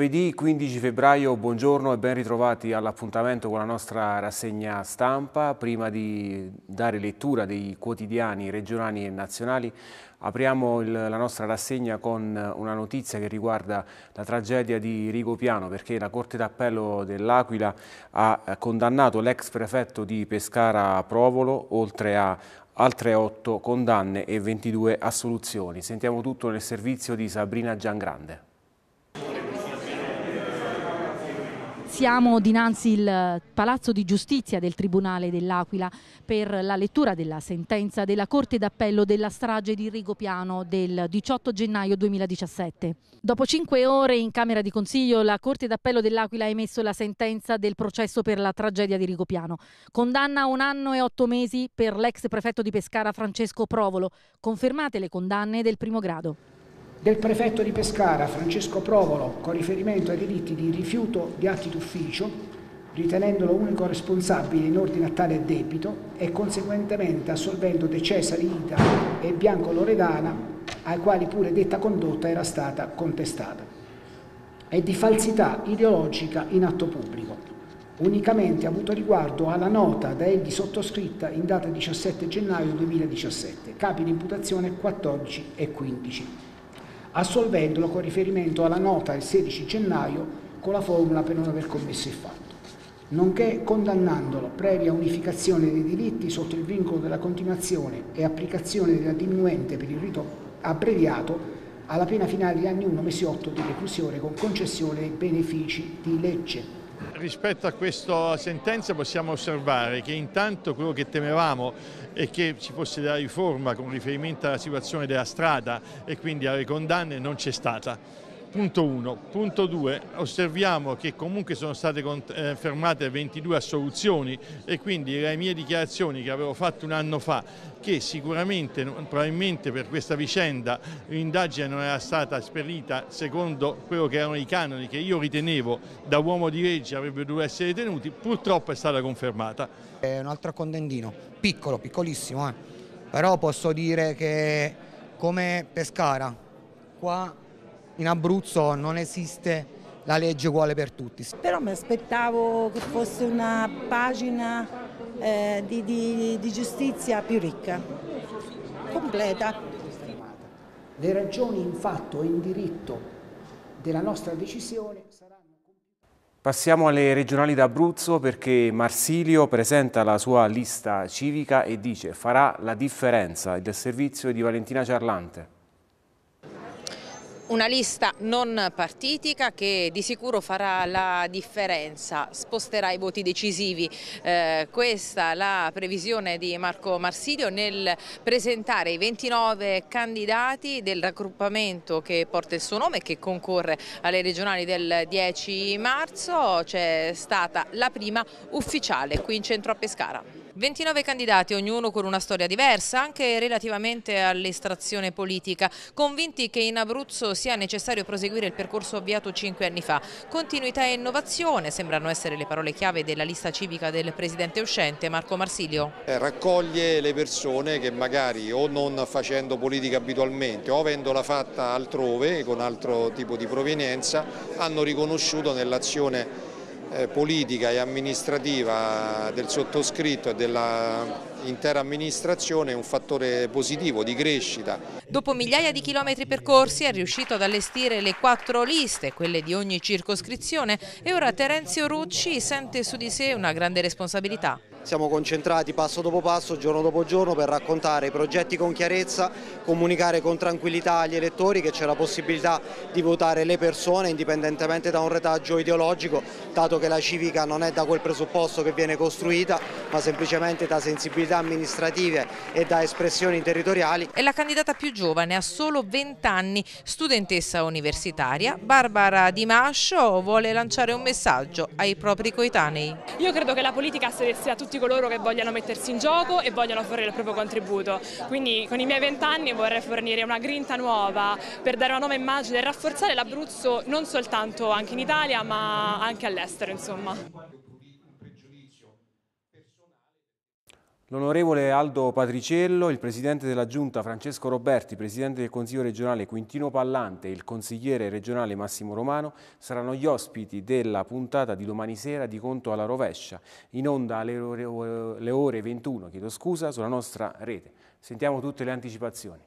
Giovedì 15 febbraio, buongiorno e ben ritrovati all'appuntamento con la nostra rassegna stampa. Prima di dare lettura dei quotidiani regionali e nazionali, apriamo il, la nostra rassegna con una notizia che riguarda la tragedia di Rigopiano, perché la Corte d'Appello dell'Aquila ha condannato l'ex prefetto di Pescara Provolo, oltre a altre 8 condanne e 22 assoluzioni. Sentiamo tutto nel servizio di Sabrina Giangrande. Siamo dinanzi al Palazzo di Giustizia del Tribunale dell'Aquila per la lettura della sentenza della Corte d'Appello della strage di Rigopiano del 18 gennaio 2017. Dopo cinque ore in Camera di Consiglio la Corte d'Appello dell'Aquila ha emesso la sentenza del processo per la tragedia di Rigopiano. Condanna a un anno e otto mesi per l'ex prefetto di Pescara Francesco Provolo. Confermate le condanne del primo grado del prefetto di Pescara Francesco Provolo con riferimento ai diritti di rifiuto di atti d'ufficio, ritenendolo unico responsabile in ordine a tale debito e conseguentemente assolvendo De Cesare Ita e Bianco Loredana, ai quali pure detta condotta era stata contestata, e di falsità ideologica in atto pubblico unicamente avuto riguardo alla nota da egli sottoscritta in data 17 gennaio 2017, capi di imputazione 14 e 15 assolvendolo con riferimento alla nota del 16 gennaio con la formula per non aver commesso il fatto, nonché condannandolo previa unificazione dei diritti sotto il vincolo della continuazione e applicazione della diminuente per il rito abbreviato alla pena finale di anni 1, mesi 8 di reclusione con concessione dei benefici di legge. Rispetto a questa sentenza possiamo osservare che intanto quello che temevamo è che ci fosse la riforma con riferimento alla situazione della strada e quindi alle condanne non c'è stata. Punto 1. Punto 2. Osserviamo che comunque sono state eh, fermate 22 assoluzioni e quindi le mie dichiarazioni che avevo fatto un anno fa, che sicuramente, probabilmente per questa vicenda, l'indagine non era stata sperita secondo quello che erano i canoni che io ritenevo da uomo di legge avrebbero dovuto essere tenuti, purtroppo è stata confermata. È eh, un altro contendino, piccolo, piccolissimo, eh. però posso dire che come Pescara, qua in Abruzzo non esiste la legge uguale per tutti. Però mi aspettavo che fosse una pagina eh, di, di, di giustizia più ricca, completa. Le ragioni in fatto e in diritto della nostra decisione saranno... Passiamo alle regionali d'Abruzzo perché Marsilio presenta la sua lista civica e dice farà la differenza del servizio di Valentina Ciarlante. Una lista non partitica che di sicuro farà la differenza, sposterà i voti decisivi. Eh, questa è la previsione di Marco Marsilio nel presentare i 29 candidati del raggruppamento che porta il suo nome e che concorre alle regionali del 10 marzo. C'è stata la prima ufficiale qui in centro a Pescara. 29 candidati, ognuno con una storia diversa, anche relativamente all'estrazione politica, convinti che in Abruzzo sia necessario proseguire il percorso avviato cinque anni fa. Continuità e innovazione sembrano essere le parole chiave della lista civica del presidente uscente Marco Marsilio. Eh, raccoglie le persone che magari o non facendo politica abitualmente o avendola fatta altrove con altro tipo di provenienza hanno riconosciuto nell'azione eh, politica e amministrativa del sottoscritto e dell'intera amministrazione è un fattore positivo di crescita. Dopo migliaia di chilometri percorsi è riuscito ad allestire le quattro liste, quelle di ogni circoscrizione e ora Terenzio Rucci sente su di sé una grande responsabilità. Siamo concentrati passo dopo passo, giorno dopo giorno per raccontare i progetti con chiarezza, comunicare con tranquillità agli elettori che c'è la possibilità di votare le persone indipendentemente da un retaggio ideologico, dato che la civica non è da quel presupposto che viene costruita, ma semplicemente da sensibilità amministrative e da espressioni territoriali. È la candidata più giovane, ha solo 20 anni, studentessa universitaria. Barbara Di Mascio vuole lanciare un messaggio ai propri coetanei. Io credo che la politica sia tutta tutti coloro che vogliono mettersi in gioco e vogliono fornire il proprio contributo. Quindi con i miei vent'anni vorrei fornire una grinta nuova per dare una nuova immagine e rafforzare l'Abruzzo non soltanto anche in Italia ma anche all'estero insomma. L'onorevole Aldo Patriciello, il presidente della Giunta Francesco Roberti, presidente del Consiglio regionale Quintino Pallante e il consigliere regionale Massimo Romano saranno gli ospiti della puntata di domani sera di Conto alla Rovescia, in onda alle ore, le ore 21, chiedo scusa, sulla nostra rete. Sentiamo tutte le anticipazioni.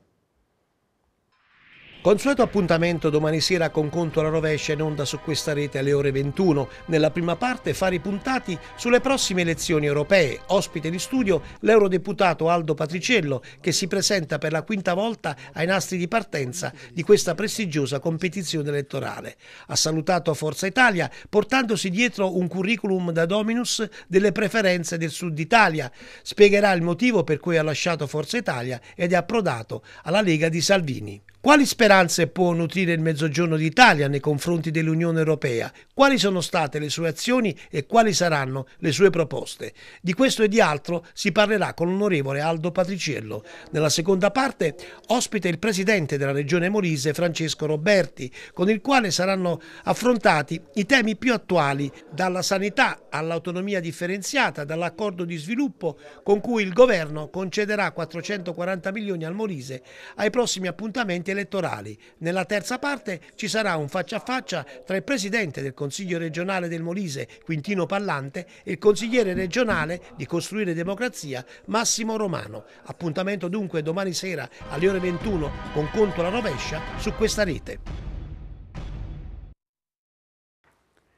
Consueto appuntamento domani sera con Conto alla rovescia in onda su questa rete alle ore 21. Nella prima parte fare i puntati sulle prossime elezioni europee. Ospite di studio l'eurodeputato Aldo Patriciello che si presenta per la quinta volta ai nastri di partenza di questa prestigiosa competizione elettorale. Ha salutato Forza Italia portandosi dietro un curriculum da dominus delle preferenze del sud Italia. Spiegherà il motivo per cui ha lasciato Forza Italia ed è approdato alla Lega di Salvini. Quali speranze può nutrire il Mezzogiorno d'Italia nei confronti dell'Unione Europea? Quali sono state le sue azioni e quali saranno le sue proposte? Di questo e di altro si parlerà con l'onorevole Aldo Patriciello. Nella seconda parte ospita il presidente della Regione Molise Francesco Roberti, con il quale saranno affrontati i temi più attuali, dalla sanità all'autonomia differenziata, dall'accordo di sviluppo con cui il governo concederà 440 milioni al Molise ai prossimi appuntamenti elettorali. Nella terza parte ci sarà un faccia a faccia tra il presidente del Consiglio regionale del Molise, Quintino Pallante, e il consigliere regionale di Costruire Democrazia, Massimo Romano. Appuntamento dunque domani sera alle ore 21 con Conto la rovescia su questa rete.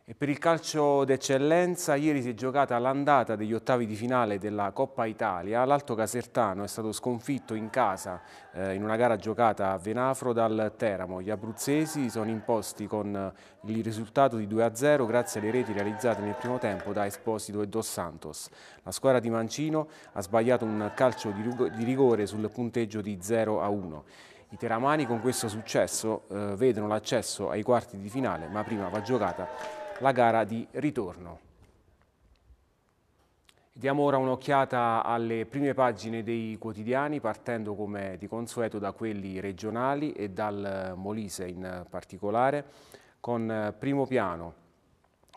E per il calcio d'eccellenza ieri si è giocata l'andata degli ottavi di finale della Coppa Italia. L'Alto Casertano è stato sconfitto in casa eh, in una gara giocata a Venafro dal Teramo. Gli abruzzesi sono imposti con eh, il risultato di 2-0 grazie alle reti realizzate nel primo tempo da Esposito e Dos Santos. La squadra di Mancino ha sbagliato un calcio di rigore sul punteggio di 0-1. I teramani con questo successo eh, vedono l'accesso ai quarti di finale, ma prima va giocata la gara di ritorno. Diamo ora un'occhiata alle prime pagine dei quotidiani, partendo come di consueto da quelli regionali e dal eh, Molise in particolare, con eh, Primo Piano,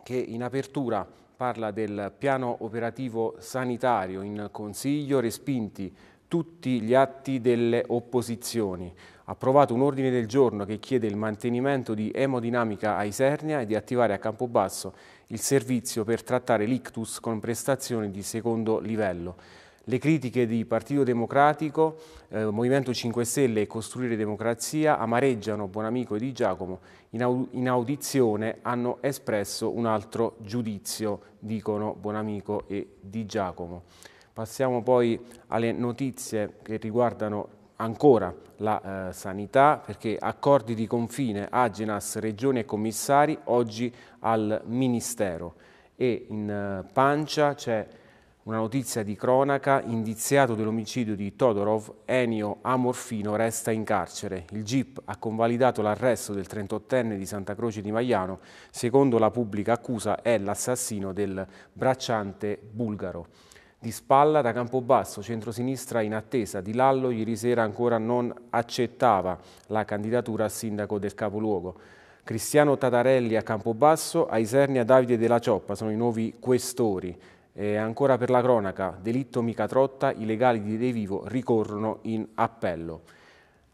che in apertura parla del piano operativo sanitario in Consiglio, respinti tutti gli atti delle opposizioni. Ha approvato un ordine del giorno che chiede il mantenimento di emodinamica a Isernia e di attivare a Campobasso il servizio per trattare l'ictus con prestazioni di secondo livello. Le critiche di Partito Democratico, eh, Movimento 5 Stelle e Costruire Democrazia amareggiano Buonamico e Di Giacomo. In, au in audizione hanno espresso un altro giudizio, dicono Buonamico e Di Giacomo. Passiamo poi alle notizie che riguardano ancora la eh, sanità perché accordi di confine Agenas, Regioni e commissari oggi al Ministero e in eh, pancia c'è una notizia di cronaca indiziato dell'omicidio di Todorov Enio Amorfino resta in carcere. Il GIP ha convalidato l'arresto del 38enne di Santa Croce di Magliano secondo la pubblica accusa è l'assassino del bracciante bulgaro. Di spalla da Campobasso, centrosinistra in attesa, Di Lallo ieri sera ancora non accettava la candidatura a sindaco del capoluogo. Cristiano Tatarelli a Campobasso, a Isernia Davide Della Cioppa sono i nuovi questori. E ancora per la cronaca, delitto mica trotta, i legali di De Vivo ricorrono in appello.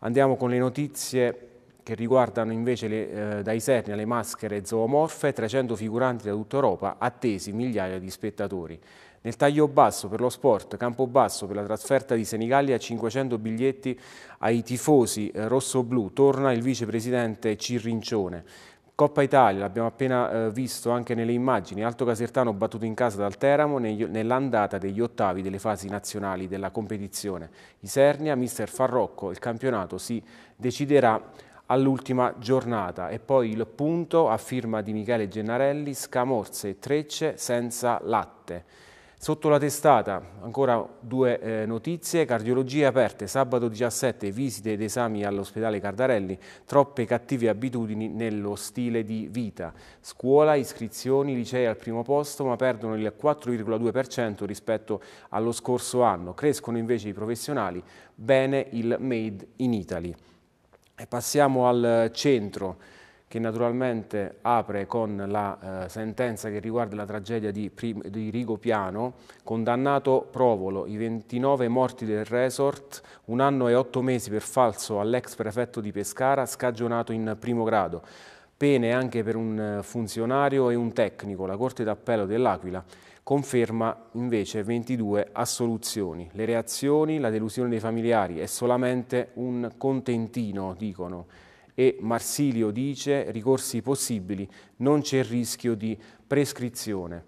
Andiamo con le notizie che riguardano invece le, eh, da Isernia le maschere zoomorfe, 300 figuranti da tutta Europa, attesi migliaia di spettatori. Nel taglio basso per lo sport, campo basso per la trasferta di Senigallia, 500 biglietti ai tifosi eh, rosso-blu, torna il vicepresidente Cirrincione. Coppa Italia, l'abbiamo appena eh, visto anche nelle immagini, Alto Casertano battuto in casa dal Teramo nell'andata degli ottavi delle fasi nazionali della competizione. Isernia, mister Farrocco, il campionato si deciderà all'ultima giornata e poi il punto a firma di Michele Gennarelli, Scamorze e Trecce senza latte. Sotto la testata ancora due eh, notizie, cardiologie aperte, sabato 17 visite ed esami all'ospedale Cardarelli, troppe cattive abitudini nello stile di vita, scuola, iscrizioni, licei al primo posto ma perdono il 4,2% rispetto allo scorso anno, crescono invece i professionali, bene il Made in Italy. E passiamo al eh, centro che naturalmente apre con la eh, sentenza che riguarda la tragedia di, di, Rigopiano, condannato Provolo, i 29 morti del resort, un anno e otto mesi per falso all'ex prefetto di Pescara, scagionato in primo grado. Pene anche per un eh, funzionario e un tecnico, la Corte d'Appello dell'Aquila conferma invece 22 assoluzioni. Le reazioni, la delusione dei familiari è solamente un contentino, dicono e Marsilio dice ricorsi possibili, non c'è il rischio di prescrizione.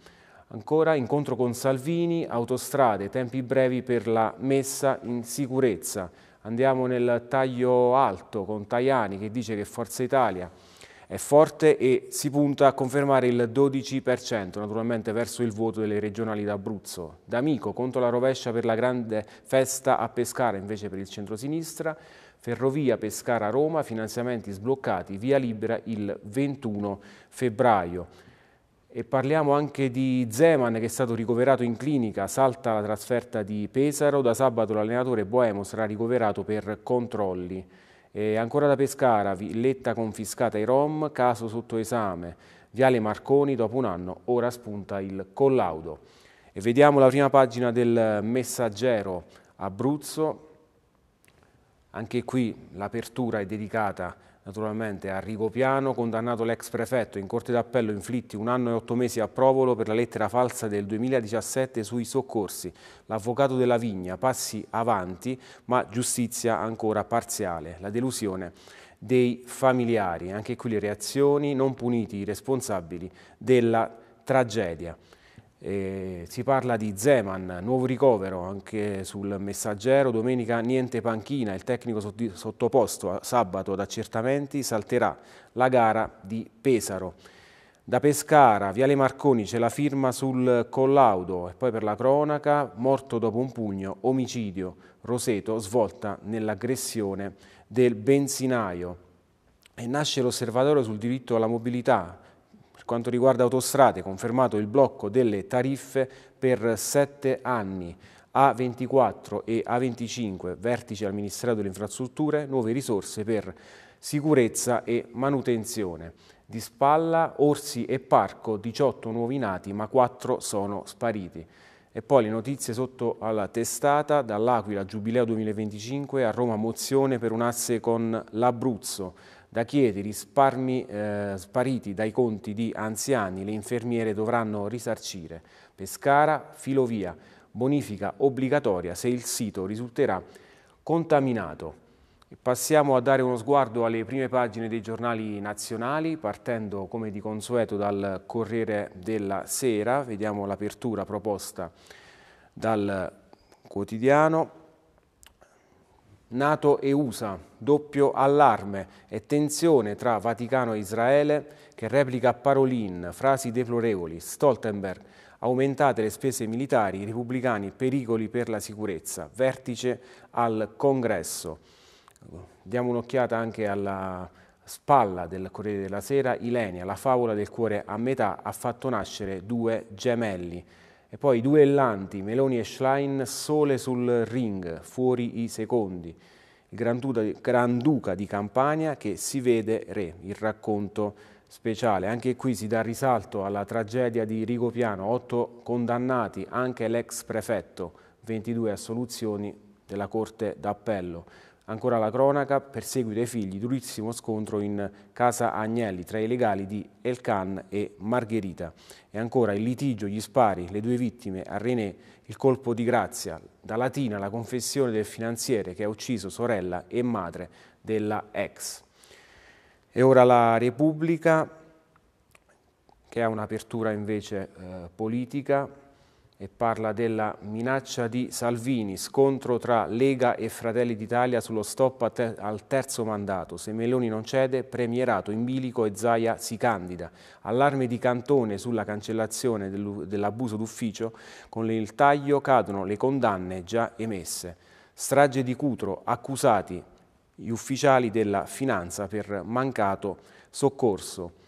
Ancora incontro con Salvini, autostrade, tempi brevi per la messa in sicurezza. Andiamo nel taglio alto con Tajani che dice che Forza Italia è forte e si punta a confermare il 12%, naturalmente verso il voto delle regionali d'Abruzzo. D'Amico contro la rovescia per la grande festa a Pescara, invece per il centro sinistra Ferrovia Pescara-Roma, finanziamenti sbloccati, via libera il 21 febbraio. E parliamo anche di Zeman che è stato ricoverato in clinica, salta la trasferta di Pesaro, da sabato l'allenatore Boemo sarà ricoverato per controlli. E ancora da Pescara, villetta confiscata ai Rom, caso sotto esame. Viale Marconi, dopo un anno, ora spunta il collaudo. E vediamo la prima pagina del messaggero Abruzzo, anche qui l'apertura è dedicata naturalmente a Rigopiano, condannato l'ex prefetto in corte d'appello inflitti un anno e otto mesi a Provolo per la lettera falsa del 2017 sui soccorsi. L'avvocato della Vigna passi avanti, ma giustizia ancora parziale. La delusione dei familiari, anche qui le reazioni, non puniti i responsabili della tragedia. E si parla di Zeman, nuovo ricovero anche sul messaggero, domenica niente panchina, il tecnico sottoposto a sabato ad accertamenti salterà la gara di Pesaro. Da Pescara, Viale Marconi c'è la firma sul collaudo e poi per la cronaca, morto dopo un pugno, omicidio, Roseto svolta nell'aggressione del benzinaio. E nasce l'osservatorio sul diritto alla mobilità, quanto riguarda autostrade, confermato il blocco delle tariffe per sette anni. A24 e A25, vertice al Ministero delle Infrastrutture, nuove risorse per sicurezza e manutenzione. Di Spalla, Orsi e Parco, 18 nuovi nati, ma 4 sono spariti. E poi le notizie sotto alla testata, dall'Aquila Giubileo 2025 a Roma mozione per un asse con l'Abruzzo. Da Chieti, risparmi eh, spariti dai conti di anziani, le infermiere dovranno risarcire. Pescara, Filovia, bonifica obbligatoria se il sito risulterà contaminato. Passiamo a dare uno sguardo alle prime pagine dei giornali nazionali, partendo come di consueto dal Corriere della Sera, vediamo l'apertura proposta dal quotidiano, Nato e USA, doppio allarme e tensione tra Vaticano e Israele che replica Parolin, frasi deplorevoli, Stoltenberg, aumentate le spese militari, i repubblicani, pericoli per la sicurezza, vertice al congresso. Diamo un'occhiata anche alla spalla del Corriere della Sera, Ilenia, la favola del cuore a metà, ha fatto nascere due gemelli. E poi duellanti, Meloni e Schlein, sole sul ring, fuori i secondi. Il Granduca, Granduca di Campania che si vede re, il racconto speciale. Anche qui si dà risalto alla tragedia di Rigopiano, otto condannati, anche l'ex prefetto, 22 assoluzioni della Corte d'Appello. Ancora la cronaca, perseguito i figli, durissimo scontro in casa Agnelli tra i legali di Elkan e Margherita. E ancora il litigio, gli spari, le due vittime, a René il colpo di grazia, da Latina la confessione del finanziere che ha ucciso sorella e madre della ex. E ora la Repubblica, che ha un'apertura invece eh, politica, e parla della minaccia di Salvini, scontro tra Lega e Fratelli d'Italia sullo stop te al terzo mandato. Se Meloni non cede, premierato in bilico e Zaia si candida. Allarme di Cantone sulla cancellazione dell'abuso d'ufficio, con il taglio cadono le condanne già emesse. Strage di Cutro, accusati gli ufficiali della finanza per mancato soccorso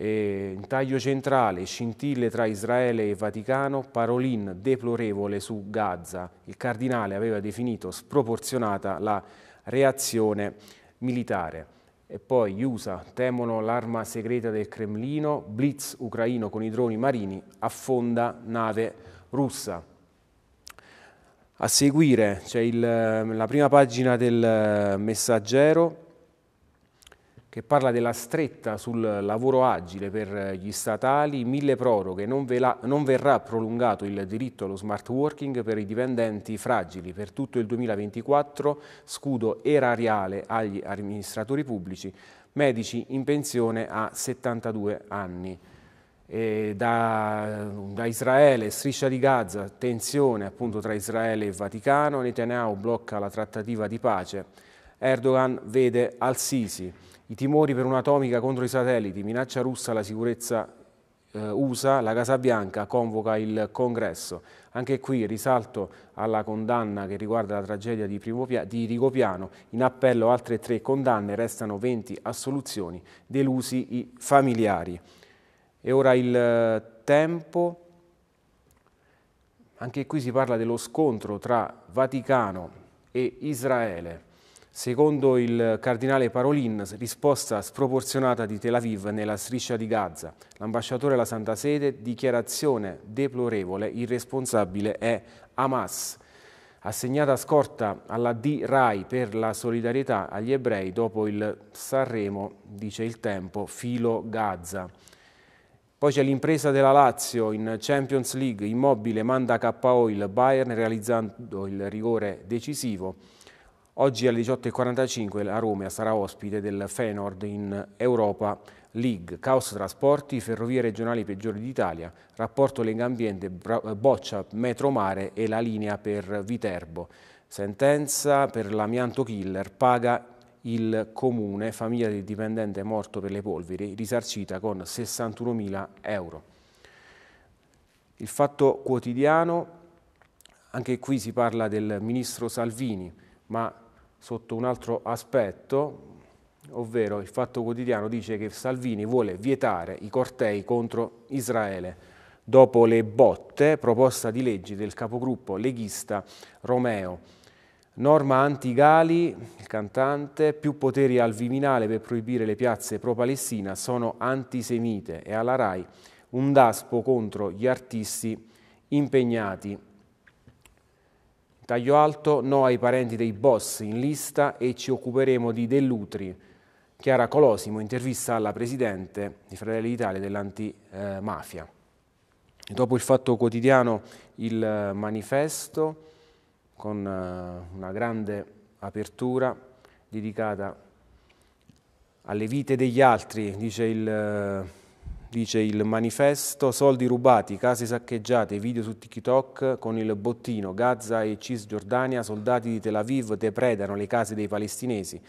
in taglio centrale, scintille tra Israele e Vaticano, Parolin deplorevole su Gaza. Il cardinale aveva definito sproporzionata la reazione militare. E poi gli USA temono l'arma segreta del Cremlino, blitz ucraino con i droni marini, affonda nave russa. A seguire c'è la prima pagina del eh, messaggero, che parla della stretta sul lavoro agile per gli statali, mille proroghe, non, vela, non, verrà prolungato il diritto allo smart working per i dipendenti fragili. Per tutto il 2024 scudo erariale agli amministratori pubblici, medici in pensione a 72 anni. Da, da, Israele, striscia di Gaza, tensione appunto tra Israele e Vaticano, Netanyahu blocca la trattativa di pace, Erdogan vede al-Sisi. I timori per un'atomica contro i satelliti, minaccia russa alla sicurezza eh, USA, la Casa Bianca convoca il congresso. Anche qui risalto alla condanna che riguarda la tragedia di, Pia, di Rigopiano, in appello altre tre condanne, restano 20 assoluzioni, delusi i familiari. E ora il eh, tempo, anche qui si parla dello scontro tra Vaticano e Israele. Secondo il cardinale Parolin, risposta sproporzionata di Tel Aviv nella striscia di Gaza. L'ambasciatore alla Santa Sede, dichiarazione deplorevole, il responsabile è Hamas. Assegnata scorta alla D-RAI per la solidarietà agli ebrei dopo il Sanremo, dice il tempo, filo Gaza. Poi c'è l'impresa della Lazio in Champions League, immobile manda KO il Bayern realizzando il rigore decisivo Oggi alle 18.45 la Roma sarà ospite del Fenord in Europa League, caos trasporti, ferrovie regionali peggiori d'Italia, rapporto legambiente, boccia metro mare e la linea per Viterbo. Sentenza per l'amianto killer, paga il comune, famiglia del dipendente morto per le polveri, risarcita con 61.000 euro. Il fatto quotidiano, anche qui si parla del ministro Salvini, ma sotto un altro aspetto, ovvero il Fatto Quotidiano dice che Salvini vuole vietare i cortei contro Israele dopo le botte, proposta di leggi del capogruppo leghista Romeo. Norma anti-Gali, il cantante, più poteri al Viminale per proibire le piazze pro-Palestina, sono antisemite e alla RAI un daspo contro gli artisti impegnati Taglio alto, no ai parenti dei boss in lista e ci occuperemo di Dell'Utri. Chiara Colosimo, intervista alla Presidente di Fratelli d'Italia dell'antimafia. Eh, dopo il fatto quotidiano, il eh, manifesto con eh, una grande apertura dedicata alle vite degli altri, dice il dice il manifesto, soldi rubati, case saccheggiate, video su TikTok con il bottino, Gaza e Cisgiordania, soldati di Tel Aviv depredano le case dei palestinesi.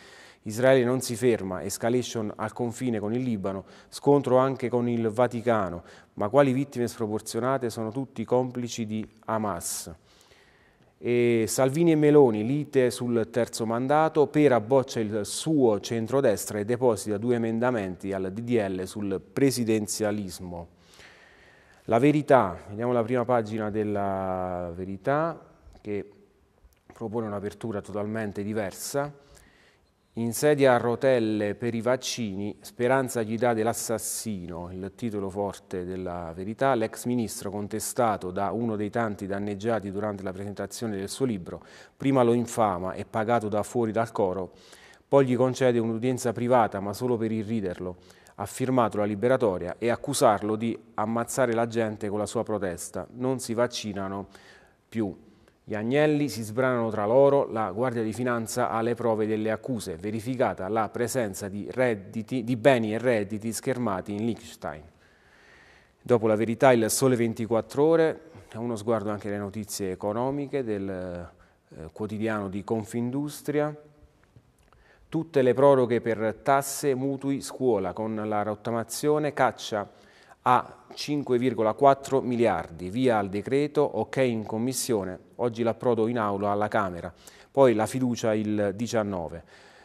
Israele non si ferma, escalation al confine con il Libano, scontro anche con il Vaticano, ma quali vittime sproporzionate sono tutti complici di Hamas. E Salvini e Meloni lite sul terzo mandato, Pera boccia il suo centrodestra e deposita due emendamenti al DDL sul presidenzialismo. La verità, vediamo la prima pagina della verità che propone un'apertura totalmente diversa. In sedia a rotelle per i vaccini, Speranza gli dà dell'assassino, il titolo forte della verità, l'ex ministro contestato da uno dei tanti danneggiati durante la presentazione del suo libro, prima lo infama e pagato da fuori dal coro, poi gli concede un'udienza privata ma solo per irriderlo, ha firmato la liberatoria e accusarlo di ammazzare la gente con la sua protesta, non si vaccinano più. Gli agnelli si sbranano tra loro, la Guardia di Finanza ha le prove delle accuse, verificata la presenza di, redditi, di beni e redditi schermati in Liechtenstein. Dopo la verità, il sole 24 ore, uno sguardo anche alle notizie economiche del eh, quotidiano di Confindustria. Tutte le proroghe per tasse, mutui, scuola, con la rottamazione, caccia a 5,4 miliardi, via al decreto, ok in commissione, oggi l'approdo in aula alla Camera, poi la fiducia il 19.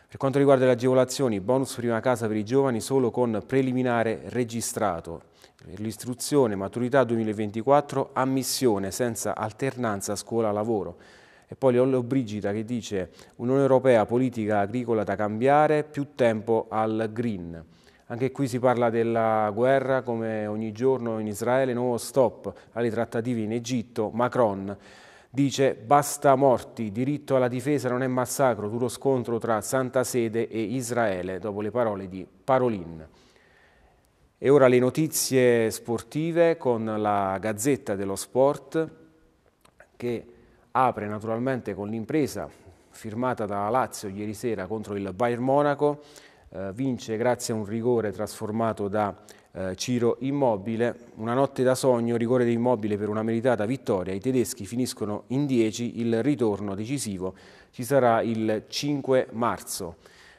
Per quanto riguarda le agevolazioni, bonus prima casa per i giovani solo con preliminare registrato. Per l'istruzione, maturità 2024, ammissione senza alternanza scuola-lavoro. E poi Leollo Brigida che dice Unione Europea, politica agricola da cambiare, più tempo al green. Anche qui si parla della guerra, come ogni giorno in Israele, nuovo stop alle trattative in Egitto, Macron dice basta morti, diritto alla difesa non è massacro, duro scontro tra Santa Sede e Israele, dopo le parole di Parolin. E ora le notizie sportive con la Gazzetta dello Sport che apre naturalmente con l'impresa firmata da Lazio ieri sera contro il Bayern Monaco eh, vince grazie a un rigore trasformato da eh, Ciro Immobile. Una notte da sogno, rigore di Immobile per una meritata vittoria. I tedeschi finiscono in 10, il ritorno decisivo ci sarà il 5 marzo.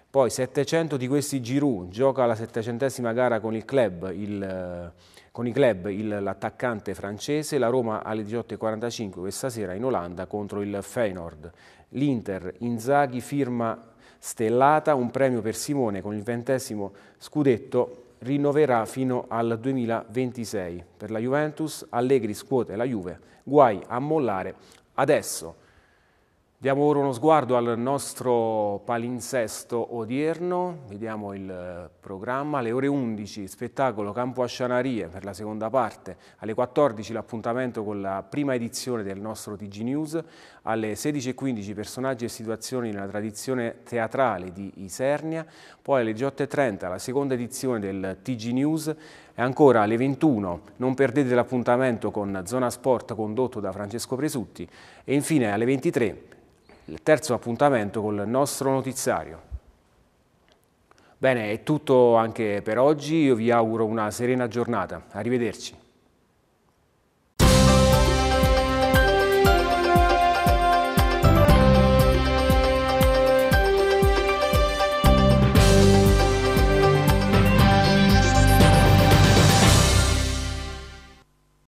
Poi 700 di questi Giroud gioca la 700esima gara con il club, il, eh, con i club l'attaccante francese, la Roma alle 18.45 questa sera in Olanda contro il Feyenoord. L'Inter, Inzaghi firma stellata, un premio per Simone con il ventesimo scudetto rinnoverà fino al 2026. Per la Juventus Allegri scuote la Juve, guai a mollare adesso. Diamo ora uno sguardo al nostro palinsesto odierno, vediamo il eh, programma, alle ore 11 spettacolo Campo Ascianarie per la seconda parte, alle 14 l'appuntamento con la prima edizione del nostro TG News, alle 16.15 personaggi e situazioni nella tradizione teatrale di Isernia, poi alle 18.30 la seconda edizione del TG News e ancora alle 21 non perdete l'appuntamento con Zona Sport condotto da Francesco Presutti e infine alle 23 il terzo appuntamento col nostro notiziario. Bene, è tutto anche per oggi, io vi auguro una serena giornata. Arrivederci.